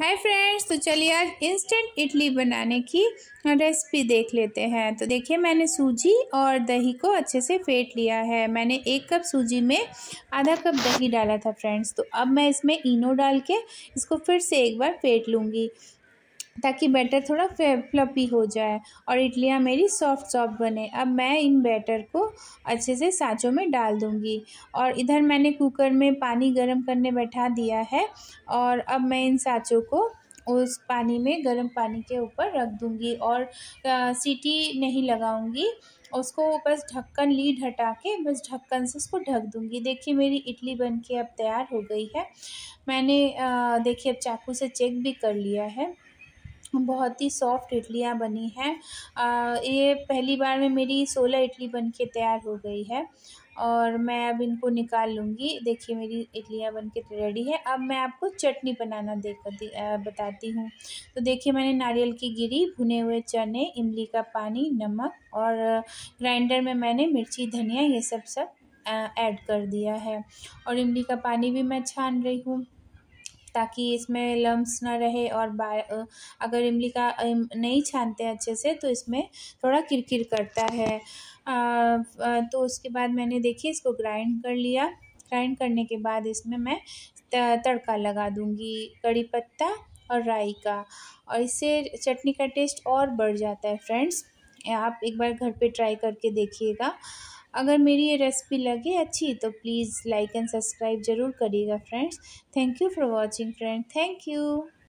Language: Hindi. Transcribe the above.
हाय फ्रेंड्स तो चलिए आज इंस्टेंट इडली बनाने की रेसिपी देख लेते हैं तो देखिए मैंने सूजी और दही को अच्छे से फेंट लिया है मैंने एक कप सूजी में आधा कप दही डाला था फ्रेंड्स तो अब मैं इसमें इनो डाल के इसको फिर से एक बार फेंट लूँगी ताकि बैटर थोड़ा फ्लपी हो जाए और इडलियाँ मेरी सॉफ्ट सॉफ्ट बने अब मैं इन बैटर को अच्छे से साँचों में डाल दूँगी और इधर मैंने कुकर में पानी गर्म करने बैठा दिया है और अब मैं इन साँचों को उस पानी में गर्म पानी के ऊपर रख दूँगी और आ, सीटी नहीं लगाऊँगी उसको बस ढक्कन लीड हटा के बस ढक्कन से उसको ढक दूँगी देखिए मेरी इडली बन के अब तैयार हो गई है मैंने देखिए अब चाकू से चेक भी कर लिया है बहुत ही सॉफ्ट इडलियाँ बनी हैं ये पहली बार में मेरी सोलह इडली बन के तैयार हो गई है और मैं अब इनको निकाल लूँगी देखिए मेरी इडलियाँ बन के रेडी है अब मैं आपको चटनी बनाना देख बताती हूँ तो देखिए मैंने नारियल की गिरी भुने हुए चने इमली का पानी नमक और ग्राइंडर में मैंने मिर्ची धनिया ये सब सब ऐड कर दिया है और इमली का पानी भी मैं छान रही हूँ ताकि इसमें लम्ब्स ना रहे और अगर इमली का नहीं छानते अच्छे से तो इसमें थोड़ा किरकिर करता है तो उसके बाद मैंने देखिए इसको ग्राइंड कर लिया ग्राइंड करने के बाद इसमें मैं तड़का लगा दूँगी कड़ी पत्ता और राई का और इससे चटनी का टेस्ट और बढ़ जाता है फ्रेंड्स आप एक बार घर पे ट्राई करके देखिएगा अगर मेरी ये रेसिपी लगे अच्छी तो प्लीज़ लाइक एंड सब्सक्राइब ज़रूर करिएगा friends thank you for watching friend thank you